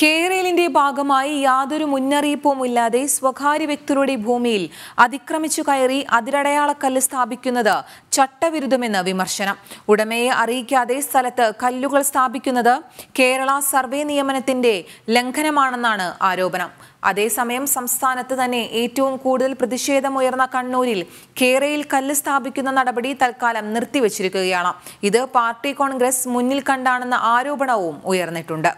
കേരളിന്റെ ഭാഗമായി യാതൊരു മുന്നറിയിപ്പും ഇല്ലാതെ സ്വകാര്യ വ്യക്തികളുടെ ഭൂമിയിൽ അതിക്രമിച്ചു കയറി അതിരടയാളക്കല്ല് സ്ഥാപിക്കുന്നത് ചട്ടവിരുദ്ധമെന്ന് വിമർശനം ഉടമയെ അറിയിക്കാതെ സ്ഥലത്ത് കല്ലുകൾ സ്ഥാപിക്കുന്നത് കേരള സർവേ നിയമനത്തിന്റെ ലംഘനമാണെന്നാണ് ആരോപണം അതേസമയം സംസ്ഥാനത്ത് തന്നെ ഏറ്റവും കൂടുതൽ പ്രതിഷേധമുയർന്ന കണ്ണൂരിൽ കേരയിൽ കല്ല് സ്ഥാപിക്കുന്ന നടപടി തൽക്കാലം നിർത്തിവച്ചിരിക്കുകയാണ് ഇത് പാർട്ടി കോൺഗ്രസ് മുന്നിൽ കണ്ടാണെന്ന ആരോപണവും ഉയർന്നിട്ടുണ്ട്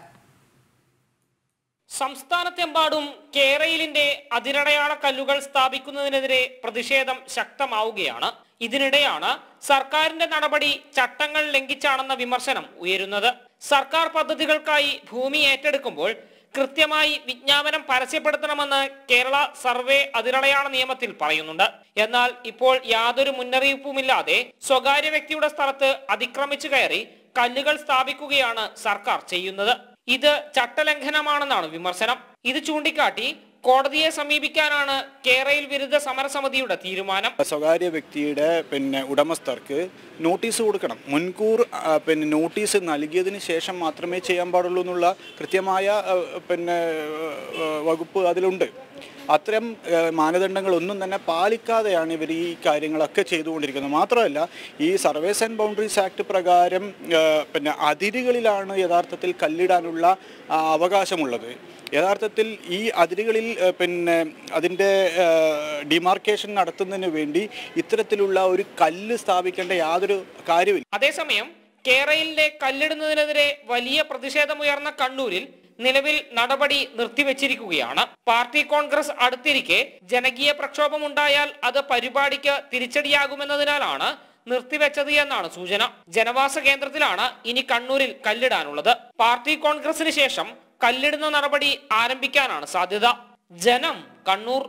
സംസ്ഥാനത്തെമ്പാടും കേരയിലിന്റെ അതിരടയാള കല്ലുകൾ സ്ഥാപിക്കുന്നതിനെതിരെ പ്രതിഷേധം ശക്തമാവുകയാണ് ഇതിനിടെയാണ് സർക്കാരിന്റെ നടപടി ചട്ടങ്ങൾ ലംഘിച്ചാണെന്ന വിമർശനം ഉയരുന്നത് സർക്കാർ പദ്ധതികൾക്കായി ഭൂമി ഏറ്റെടുക്കുമ്പോൾ കൃത്യമായി വിജ്ഞാപനം പരസ്യപ്പെടുത്തണമെന്ന് കേരള സർവേ അതിരടയാള നിയമത്തിൽ പറയുന്നുണ്ട് എന്നാൽ ഇപ്പോൾ യാതൊരു മുന്നറിയിപ്പുമില്ലാതെ സ്വകാര്യ വ്യക്തിയുടെ സ്ഥലത്ത് അതിക്രമിച്ചു കയറി കല്ലുകൾ സ്ഥാപിക്കുകയാണ് സർക്കാർ ചെയ്യുന്നത് ഇത് ചട്ടലംഘനമാണെന്നാണ് വിമർശനം ഇത് ചൂണ്ടിക്കാട്ടി കോടതിയെ സമീപിക്കാനാണ് കേരയിൽ വിരുദ്ധ സമരസമിതിയുടെ തീരുമാനം സ്വകാര്യ വ്യക്തിയുടെ പിന്നെ ഉടമസ്ഥർക്ക് നോട്ടീസ് കൊടുക്കണം മുൻകൂർ പിന്നെ നോട്ടീസ് നൽകിയതിന് ശേഷം മാത്രമേ ചെയ്യാൻ പാടുള്ളൂ എന്നുള്ള കൃത്യമായ പിന്നെ വകുപ്പ് അതിലുണ്ട് അത്തരം മാനദണ്ഡങ്ങളൊന്നും തന്നെ പാലിക്കാതെയാണ് ഇവർ ഈ കാര്യങ്ങളൊക്കെ ചെയ്തുകൊണ്ടിരിക്കുന്നത് മാത്രമല്ല ഈ സർവേസ് ആൻഡ് ബൗണ്ടറീസ് ആക്ട് പ്രകാരം പിന്നെ അതിരുകളിലാണ് യഥാർത്ഥത്തിൽ കല്ലിടാനുള്ള അവകാശമുള്ളത് യഥാർത്ഥത്തിൽ ഈ അതിരുകളിൽ പിന്നെ അതിൻ്റെ ഡിമാർക്കേഷൻ നടത്തുന്നതിന് വേണ്ടി ഇത്തരത്തിലുള്ള ഒരു കല്ല് സ്ഥാപിക്കേണ്ട യാതൊരു കാര്യമില്ല അതേസമയം കേരളയിലെ കല്ലിടുന്നതിനെതിരെ വലിയ പ്രതിഷേധമുയർന്ന കണ്ണൂരിൽ നിലവിൽ നടപടി നിർത്തിവെച്ചിരിക്കുകയാണ് പാർട്ടി കോൺഗ്രസ് അടുത്തിരിക്കെ ജനകീയ ഉണ്ടായാൽ അത് പരിപാടിക്ക് തിരിച്ചടിയാകുമെന്നതിനാലാണ് നിർത്തിവെച്ചത് എന്നാണ് സൂചന ജനവാസ കേന്ദ്രത്തിലാണ് ഇനി കണ്ണൂരിൽ കല്ലിടാനുള്ളത് പാർട്ടി കോൺഗ്രസിന് ശേഷം കല്ലിടുന്ന നടപടി ആരംഭിക്കാനാണ് സാധ്യത ജനം കണ്ണൂർ